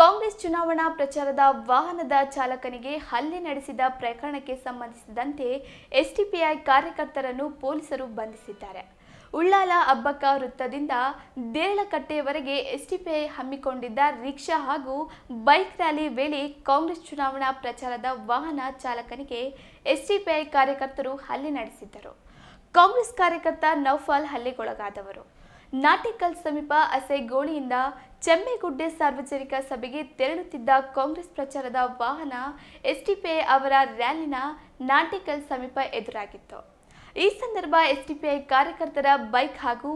ಕಾಂಗ್ರೆಸ್ ಚುನಾವಣಾ ಪ್ರಚಾರದ ವಾಹನದ ಚಾಲಕನಿಗೆ ಹಲ್ಲೆ ನಡೆಸಿದ ಪ್ರಕರಣಕ್ಕೆ ಸಂಬಂಧಿಸಿದಂತೆ ಎಸ್ಟಿಪಿಐ ಕಾರ್ಯಕರ್ತರನ್ನು ಪೊಲೀಸರು ಬಂಧಿಸಿದ್ದಾರೆ ಉಳ್ಳಾಲ ಅಬ್ಬಕ್ಕ ವೃತ್ತದಿಂದ ದೇಳಕಟ್ಟೆವರೆಗೆ ಎಸ್ಟಿಪಿಐ ಹಮ್ಮಿಕೊಂಡಿದ್ದ ರಿಕ್ಷಾ ಹಾಗೂ ಬೈಕ್ ರ್ಯಾಲಿ ವೇಳೆ ಕಾಂಗ್ರೆಸ್ ಚುನಾವಣಾ ಪ್ರಚಾರದ ವಾಹನ ಚಾಲಕನಿಗೆ ಎಸ್ಟಿಪಿಐ ಕಾರ್ಯಕರ್ತರು ಹಲ್ಲೆ ನಡೆಸಿದ್ದರು ಕಾಂಗ್ರೆಸ್ ಕಾರ್ಯಕರ್ತ ನೌಫಾಲ್ ಹಲ್ಲೆಗೊಳಗಾದವರು ನಾಟಿಕಲ್ ಸಮೀಪ ಅಸೆಗೋಳಿಯಿಂದ ಚೆಮ್ಮೆಗುಡ್ಡೆ ಸಾರ್ವಜನಿಕ ಸಭೆಗೆ ತೆರಳುತ್ತಿದ್ದ ಕಾಂಗ್ರೆಸ್ ಪ್ರಚಾರದ ವಾಹನ ಎಸ್ಟಿಪಿಐ ಅವರ ರ್ಯಾಲಿನ ನಾಟಿಕಲ್ ಸಮೀಪ ಎದುರಾಗಿತ್ತು ಈ ಸಂದರ್ಭ ಎಸ್ಡಿಪಿಐ ಕಾರ್ಯಕರ್ತರ ಬೈಕ್ ಹಾಗೂ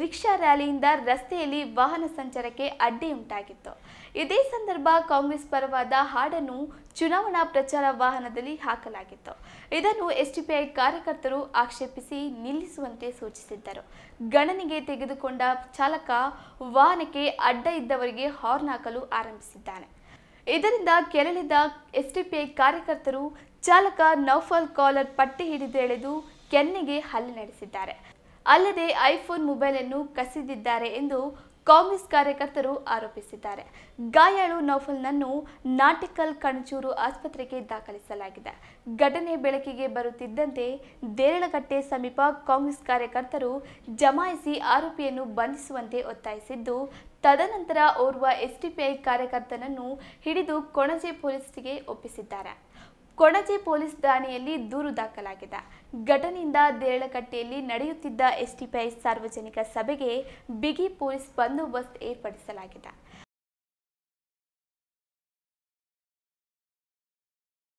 ರಿಕ್ಷಾ ರ್ಯಾಲಿಯಿಂದ ರಸ್ತೆಯಲ್ಲಿ ವಾಹನ ಸಂಚಾರಕ್ಕೆ ಅಡ್ಡಿಯುಂಟಾಗಿತ್ತು ಇದೇ ಸಂದರ್ಭ ಕಾಂಗ್ರೆಸ್ ಪರವಾದ ಹಾಡನ್ನು ಚುನಾವಣಾ ಪ್ರಚಾರ ವಾಹನದಲ್ಲಿ ಹಾಕಲಾಗಿತ್ತು ಇದನ್ನು ಎಸ್ಡಿಪಿಐ ಕಾರ್ಯಕರ್ತರು ಆಕ್ಷೇಪಿಸಿ ನಿಲ್ಲಿಸುವಂತೆ ಸೂಚಿಸಿದ್ದರು ಗಣನೆಗೆ ತೆಗೆದುಕೊಂಡ ಚಾಲಕ ವಾಹನಕ್ಕೆ ಅಡ್ಡ ಇದ್ದವರಿಗೆ ಹಾರ್ನ್ ಹಾಕಲು ಆರಂಭಿಸಿದ್ದಾನೆ ಇದರಿಂದ ಕೆರಳಿದ ಎಸ್ಡಿಪಿಐ ಕಾರ್ಯಕರ್ತರು ಚಾಲಕ ನೌಫಲ್ ಕಾಲರ್ ಪಟ್ಟಿ ಹಿಡಿದು ಎಳೆದು ಕೆನ್ನೆಗೆ ಹಲ್ಲೆ ನಡೆಸಿದ್ದಾರೆ ಅಲ್ಲದೆ ಐಫೋನ್ ಮೊಬೈಲ್ ಅನ್ನು ಕಸಿದಿದ್ದಾರೆ ಎಂದು ಕಾಂಗ್ರೆಸ್ ಕಾರ್ಯಕರ್ತರು ಆರೋಪಿಸಿದ್ದಾರೆ ಗಾಯಾಳು ನೌಫಲ್ನನ್ನು ನಾಟಿಕಲ್ ಕಣಚೂರು ಆಸ್ಪತ್ರೆಗೆ ದಾಖಲಿಸಲಾಗಿದೆ ಘಟನೆ ಬೆಳಕಿಗೆ ಬರುತ್ತಿದ್ದಂತೆ ದೇರಳಗಟ್ಟೆ ಸಮೀಪ ಕಾಂಗ್ರೆಸ್ ಕಾರ್ಯಕರ್ತರು ಜಮಾಯಿಸಿ ಆರೋಪಿಯನ್ನು ಬಂಧಿಸುವಂತೆ ಒತ್ತಾಯಿಸಿದ್ದು ತದನಂತರ ಓರ್ವ ಎಸ್ಡಿಪಿಐ ಕಾರ್ಯಕರ್ತನನ್ನು ಹಿಡಿದು ಕೊಣಜೆ ಪೊಲೀಸರಿಗೆ ಒಪ್ಪಿಸಿದ್ದಾರೆ ಕೊಣಜೆ ಪೊಲೀಸ್ ಠಾಣೆಯಲ್ಲಿ ದೂರು ದಾಖಲಾಗಿದೆ ಘಟನೆಯಿಂದ ದೇರಳಕಟ್ಟೆಯಲ್ಲಿ ನಡೆಯುತ್ತಿದ್ದ ಎಸ್ಟಿಪಿಐ ಸಾರ್ವಜನಿಕ ಸಭೆಗೆ ಬಿಗಿ ಪೊಲೀಸ್ ಬಂದೋಬಸ್ತ್ ಏರ್ಪಡಿಸಲಾಗಿದೆ